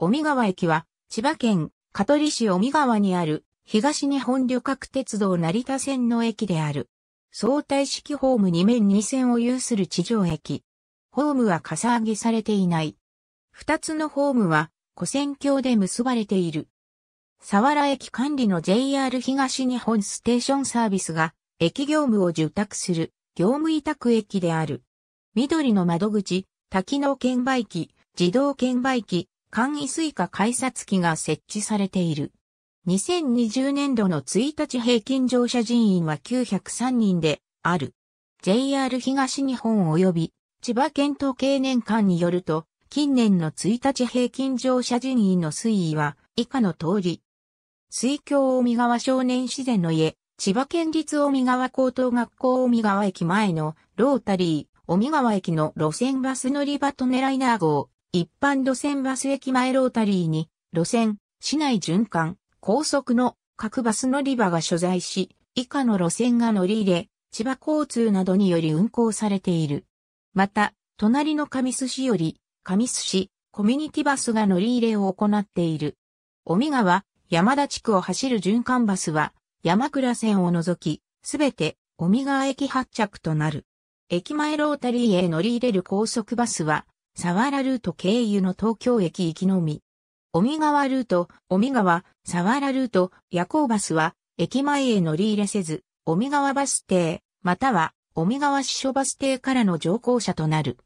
尾身川駅は、千葉県香取市尾身川にある、東日本旅客鉄道成田線の駅である。相対式ホーム2面2線を有する地上駅。ホームはかさ上げされていない。二つのホームは、古線橋で結ばれている。佐原駅管理の JR 東日本ステーションサービスが、駅業務を受託する、業務委託駅である。緑の窓口、多機能券売機、自動券売機、簡易水カ改札機が設置されている。2020年度の1日平均乗車人員は903人である。JR 東日本及び千葉県統計年間によると、近年の1日平均乗車人員の推移は以下の通り。水郷大見川少年自然の家、千葉県立大見川高等学校大見川駅前のロータリー、大見川駅の路線バス乗り場とネライナー号、一般路線バス駅前ロータリーに、路線、市内循環、高速の各バス乗り場が所在し、以下の路線が乗り入れ、千葉交通などにより運行されている。また、隣の上須市より、上須市、コミュニティバスが乗り入れを行っている。尾身川、山田地区を走る循環バスは、山倉線を除き、すべて、尾身川駅発着となる。駅前ロータリーへ乗り入れる高速バスは、佐原ルート経由の東京駅行きのみ。尾身川ルート、尾身川、佐原ルート、夜行バスは、駅前へ乗り入れせず、尾身川バス停、または、尾身川支所バス停からの乗降者となる。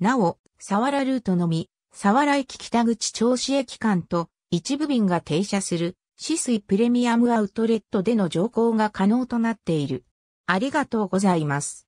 なお、佐原ルートのみ、佐原駅北口調子駅間と、一部便が停車する、止水プレミアムアウトレットでの乗降が可能となっている。ありがとうございます。